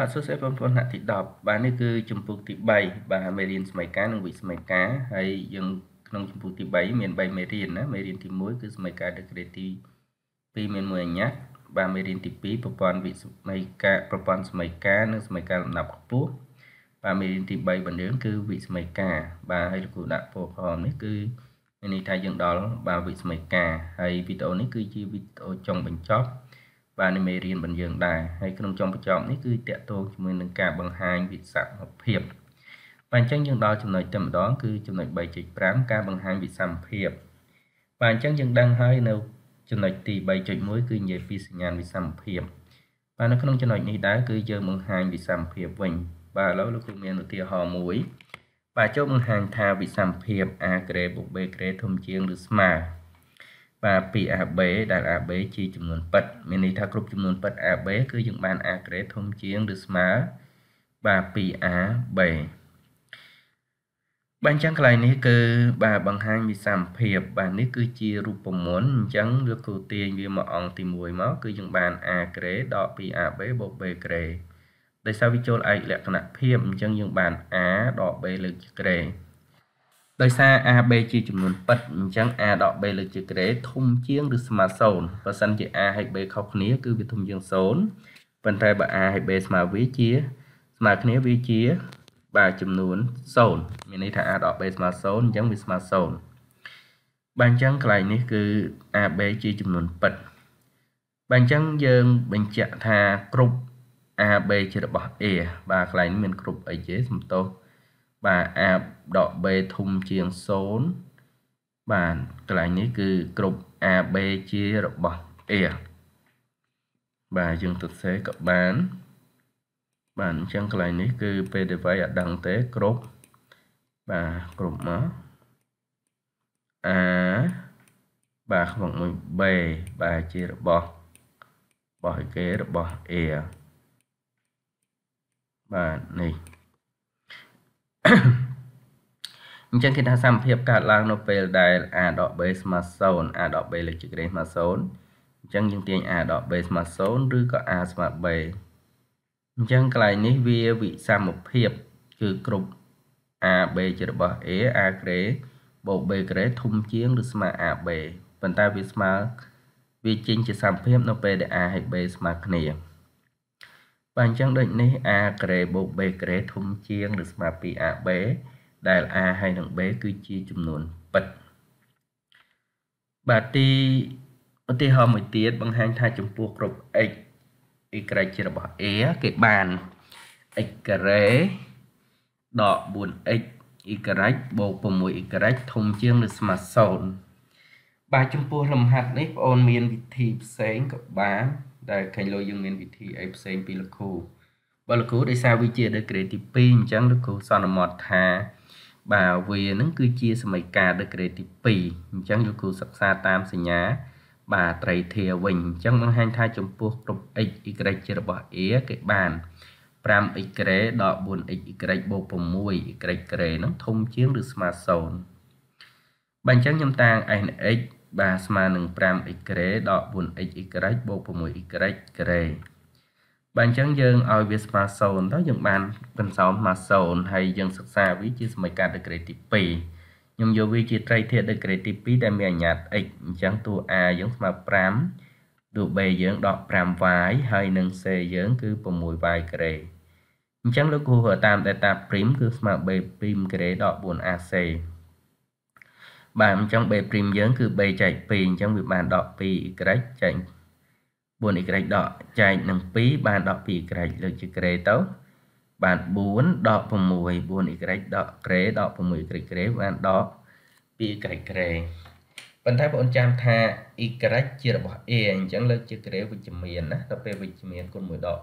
បាទសួស្តីបងប្អូនថ្នាក់ទី10បាទនេះគឺជំពូកទី3បាទមេរៀនសមីការនិងវិសមីការហើយយើងក្នុងជំពូកទី3មាន3មេរៀនណាមេរៀនទី1គឺសមីការ degree ទី2មាន1អញ្ញត្តិបាទមេរៀនទី2ប្រព័ន្ធវិសមីការប្រព័ន្ធសមីការនិងសមីការលំដាប់ខ្ពស់បាទមេរៀនទី3បណ្ដឹងគឺវិសមីការបាទហើយលោកគ្រូដាក់ពណ៌ក្រហមនេះគឺមានន័យថាយើងដល់បាទវិសមីការហើយវីដេអូនេះគឺជាវីដេអូចុងបញ្ចប់បានមេរៀនបញ្យើងដែរហើយក្នុងចំបញ្ចប់នេះគឺតកតងជាមួយនឹងការបង្ហាញវិសកម្មភាពបាទអញ្ចឹងយើងដល់ចំណុចតែម្ដងគឺចំណុច3.5ការបង្ហាញវិសមភាពបាទអញ្ចឹងយើងដឹងហើយនៅ ចំណុចទី3.1គឺនិយាយពីសញ្ញាវិសមភាពបាទនៅក្នុងចំណុចនេះដែរគឺយើងបង្ហាញវិសមភាពវិញបាទឥឡូវលោកគ្រូមានឧទាហរណ៍មួយបាទចូលបង្ហាញថាវិសមភាព A ក្រេបូប B ក្រេធំជាងឬស្មើបាទពី AB ដែល AB ជាចំនួនប៉ិត មានន័យថាគ្រប់ចំនួនប៉ិត AB គឺយើងបាន A ក្រេធំជាងឬស្មើបាទ 2AB បាទអញ្ចឹងកន្លែងនេះគឺបាទបង្ហាញវិសមភាព បាទនេះគឺជារូបមន្តអញ្ចឹងលើកគូទាញវាមកអង្គទី1មកគឺយើងបាន A ក្រេដក 2AB បូក B ក្រេដោយសារវាចូលឯកលក្ខណៈភាពអញ្ចឹងយើងបាន A ដក B លើកជាក្រេដោយសារ AB ជាចំនួនពិតអញ្ចឹង A ដក B លើជាក្រេធំជាងឬស្មើ0បើសិនជា A ហើយ B ខុសគ្នាគឺវាធំជាង0ប៉ុន្តែបើ A ហើយ B ស្មើវាជាស្មើគ្នាវាជាបាទចំនួន0មានន័យថា A ដក B ស្មើ0អញ្ចឹងវាស្មើ0បាទអញ្ចឹងកន្លែងនេះគឺ AB ជាចំនួនពិតបាទអញ្ចឹងយើងបញ្ជាក់ថាគ្រប់ AB ជារបស់ A បាទកន្លែងនេះមានគ្រប់អីទេសំទោសបាទអាបដក b ធំជាង0បាទកន្លែងនេះគឺគ្រប់ AB ជារបស់ A បាទយើងទៅសេក៏បាន បាទអញ្ចឹងកន្លែងនេះគឺពេលដែលវាយអត់ដឹងទេគ្រប់បាទគ្រប់មក A បាទខ្វងមួយ B បាទជារបស់របស់គេរបស់ A បាទនេះអញ្ចឹងគេថាសមភាពកើតឡើងនៅពេលដែល a ដក b ស្មើ0 a ដក b លើកជាក្រេស្មើ0អញ្ចឹងយើងទាញ a ដក b ស្មើ0ឬក៏ a ស្មើ b អញ្ចឹងកន្លែងនេះវាវិសមភាពគឺគ្រប់ a b ជារបស់ a a ក្រេបូក b ក្រេធំជាងឬស្មើ a b ប៉ុន្តែវាស្មើវាចេញជាសមភាពនៅពេលដែល a ហើយ b ស្មើគ្នាបាទអញ្ចឹងដូចនេះ a ក្រេបូក b ក្រេធំជាងឬស្មើពី ab ដែល a ហើយនឹង b គឺជាចំនួនពិត បាទទីឧទាហរណ៍មួយទៀតបង្ហាញថាចំពោះគ្រប់ x y ជារបស់ a គេបាន x ក្រេដក 4x y បូក 6y ធំជាងឬស្មើ0បាទចំពោះលំហាត់នេះបងអូនមានវិធីផ្សេងក៏បានដែលឃើញលោកយើងមានវិធីអីផ្សេងពីលោកគ្រូបើលោកគ្រូដោយសារវាជាដឹកក្រេទី2អញ្ចឹងលោកគ្រូសន្មតថា បាទវានឹងគឺជា សមីការដឹកក្រេទី2អញ្ចឹងលោកគ្រូសិក្សាតាមសញ្ញា បាទត្រីធាវិញអញ្ចឹងបង្ហាញថាចំពោះក្រុម x y ជារបស់ a គេបាន 5x ក្រេដល់ 4xy បូក 6y ក្រេហ្នឹងធំជាងឬស្មើ0បាទអញ្ចឹងខ្ញុំតាំង n x បាទស្មើនឹង 5x ក្រេដក 4x បូក 6y ក្រេបាទអញ្ចឹងយើងឲ្យវាស្មើ0ទៅយើងបានកន្សោមស្មើ0ហើយយើងសិក្សាវាជាសមីការដឹកក្រេទី2ខ្ញុំយកវាជាត្រីធាតុដឹកក្រេទី2ដែលមានអញ្ញត្តិ x អញ្ចឹងតួ a យើងស្មើ5តួ b យើងដក 5y ហើយនឹង c យើង គឺ 6y ក្រេអញ្ចឹងលោកគ្រូតាម data prim គឺស្មើ b prim ក្រេដក 4ac បាទអញ្ចឹង b prime យើង គឺ b ចែក2អញ្ចឹងវាបានដក 2y ចែក 4y ដកចែកនឹង2បានដក 2y លើកជាក្រេទៅបាន4ដក6 4y ដកក្រេដក 6y ក្រេបានដក 2y ក្រេប៉ុន្តែបងអូនចាំថា y ជារបស់ a អញ្ចឹងលើកជាក្រេវិជ្ជមានណាដល់ពេលវិជ្ជមានគុណ1ដក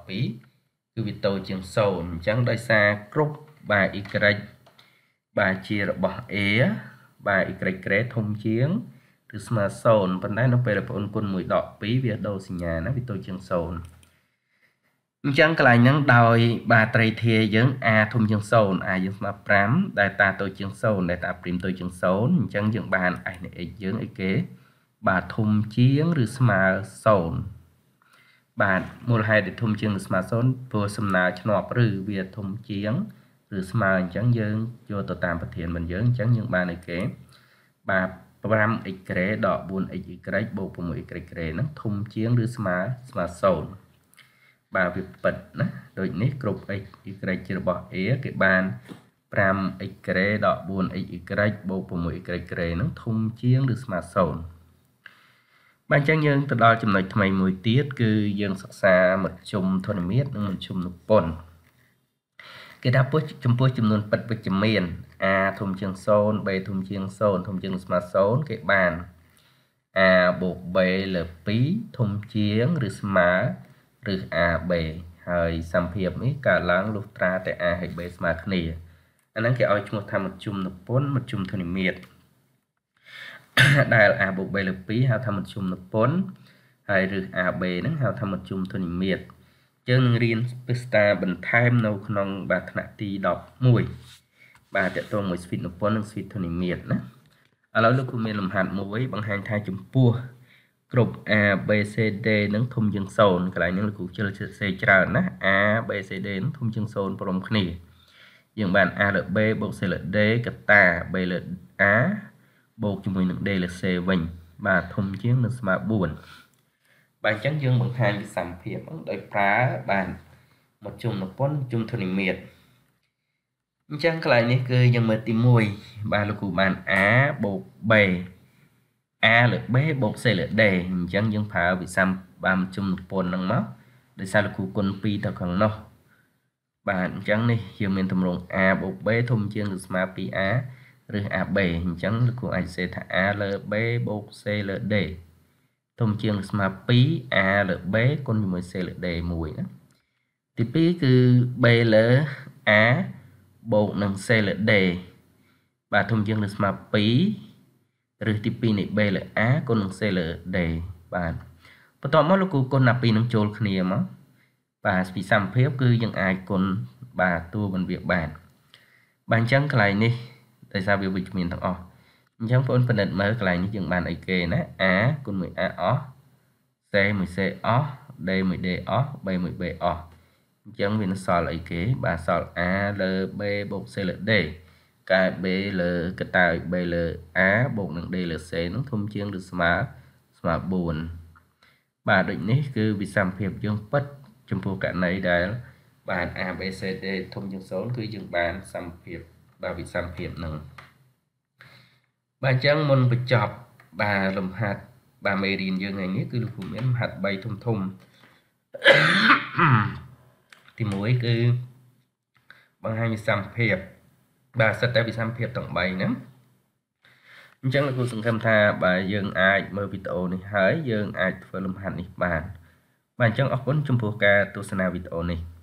2គឺវាតូចជាង0អញ្ចឹងដោយសារគ្រប់បាទ y បាទជារបស់ a បែរ y ក្រេធំជាងឬស្មើ0ប៉ុន្តែនៅពេលដែលប្អូនគុណ1ដក2វាដូរសញ្ញាណាវាតូចជាង0អញ្ចឹងកន្លែងហ្នឹងដោយ បាត្រីធាយើង a ធំជាង0 a យើងស្មើ5ដែលតាតូចជាង0ដែលតាព្រីមតូចជាង0អញ្ចឹងយើងបាន s នៃ x យើងអីគេបាទធំជាងឬស្មើ0បាទមូលហេតុដែលធំជាងឬស្មើ0ព្រោះសំណើឆ្នាប់ឬវាធំជាងឬស្មើអញ្ចឹងយើងយកទៅតាមប្រធានមិនយើងអញ្ចឹងយើងបានអីគេបាទ 5x ក្រេដល់ 4xy បូក 6y ក្រេហ្នឹងធំជាង ឬស្មើស្មើ0បាទវាប៉ិតណាដូចនេះគ្រប់ x y ជារបស់ a គេបាន 5x ក្រេដល់ 4xy បូក 6y ក្រេហ្នឹងធំជាងឬស្មើ0បាទអញ្ចឹងយើងទៅដល់ចំណុចថ្មីមួយទៀតគឺយើងសិក្សាមជ្ឈុំធនមាត្រនិងមជ្ឈុំនុពន្ធគេថាពោះចំពោះចំនួនពិតវិជ្ជមាន a ធំជាង0 b ធំជាង0ធំជាងស្មើ0គេបាន a បូក b លើ2ធំជាងឬស្មើឬ ab ហើយ សម្ភារនេះកើតឡើងលុះត្រាតែ a ហើយ b ស្មើគ្នាអាហ្នឹងគេឲ្យឈ្មោះថាមជ្ឈុំនិពន្ធមជ្ឈុំធនិមាត្រដែល a បូក b លើ2ហៅថាមជ្ឈុំនិពន្ធហើយឬ ab ហ្នឹងហៅថាមជ្ឈុំធនិមាត្រយើងនឹងរៀនពិស្តាបន្ថែមនៅក្នុងបាទថ្នាក់ទី11បាទតកតងមួយស្វីតនពន្ធនិងស្វីតធនិមាតណាឥឡូវលោកគ្រូមានលំហាត់មួយបង្ហាញថាចំពោះក្រុម A B C D នឹងធំជាង0កន្លែងនេះលោកគ្រូជិលសេច្រើនណា A B C D នឹងធំជាង0ព្រមគ្នាយើងបាន A លើ B បូក C លើ D កតា B លើ A បូកជាមួយនឹង D លើ C វិញ បាទធំជាងនឹងស្មើ4បាទអញ្ចឹងយើងបង្ហាញពីសំភាពដោយប្រើបានមកជុំនិពន្ធជុំធនិមិត្តអញ្ចឹងកន្លែងនេះគឺយើងមើលទី1បាទលោកគ្រូបាន a បូក b a លើ b បូក c លើ d អញ្ចឹងយើងប្រើវិស័មបានជុំនិពន្ធហ្នឹងមកដោយសារលោកគ្រូគុណ2ទៅខាងនោះបាទអញ្ចឹងនេះយើងមានទម្រង់ a បូក b ធំជាងឬស្មើ 2a ឬ ab អញ្ចឹងលោកគ្រូអាចសេថា a លើ b បូក c លើ d ធំជាងស្មើ2 a លើ b គុណជាមួយ c លើ d 1ណាទី2គឺ b លើ a បូកនឹង c លើ d បាទធំជាងឬស្មើ2ឬទី2នៃ b លើ a គុណនឹង c លើ d បាទបន្ទាប់មកលោកគ្រូគុណណាពីរនឹងចូលគ្នាមកបាទពីសំភាពគឺយើងអាចគុណបាទតួមិនវាបាន បាទអញ្ចឹងកន្លែងនេះដោយសារវាវិជ្ជមានទាំងអស់អញ្ចឹងបងប្អូនពិនិត្យមើលកន្លែងនេះយើងបានអីគេណា a គុណ 1a អស់ c 1c អស់ d 1d អស់ b 1b អស់អញ្ចឹងវានឹងសល់អីគេបាទសល់ a លើ b បូក c លើ d កែ b លើកតើ b លើ a បូកនឹង d លើ c នោះធំជាងឬស្មើស្មើ4បាទដូចនេះគឺវិសមភាពយើងពិតចំពោះករណីដែលបាន a b c d ធំជាង0គឺយើងបានសមភាពដល់វិសមភាពនឹងបាទអញ្ចឹងមុនបញ្ចប់បាទលំហាត់បាទមេរៀនយើងថ្ងៃនេះគឺលោកគ្រូមានលំហាត់3ធំធំទី1គឺបង្ហាញវិសមភាពបាទសិតតែវិសមភាពទាំង3ហ្នឹងអញ្ចឹងលោកគ្រូសង្ឃឹមថាបាទយើងអាចមើលវីដេអូនេះហើយយើងអាចធ្វើលំហាត់នេះបានបាទអញ្ចឹងអរគុណចំពោះការទស្សនាវីដេអូនេះ